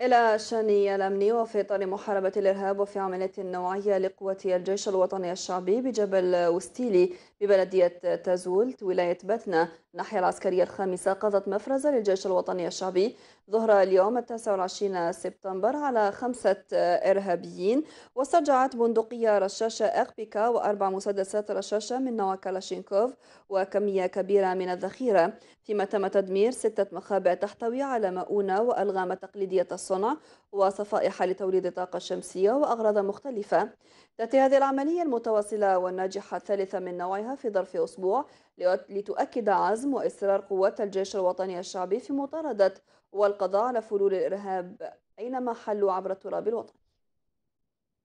إلى شأن الأمني وفي إطار محاربة الإرهاب وفي عملية نوعية لقوة الجيش الوطني الشعبي بجبل وستيلي ببلدية تازولت ولاية بثنة الناحية العسكرية الخامسة قضت مفرزة للجيش الوطني الشعبي ظهر اليوم التاسع والعشرين سبتمبر على خمسة إرهابيين واسترجعت بندقية رشاشة أغبيكا وأربع مسدسات رشاشة من نوع كالاشينكوف وكمية كبيرة من الذخيرة فيما تم تدمير ستة مخابئ تحتوي على مؤونة وألغام تقليدية الصنع وصفائح لتوليد الطاقة الشمسية وأغراض مختلفة تأتي هذه العملية المتواصلة والناجحة الثالثة من نوعها في ظرف أسبوع لتؤكد عزم وإصرار قوات الجيش الوطني الشعبي في مطاردة والقضاء على فلول الإرهاب أينما حلوا عبر التراب الوطني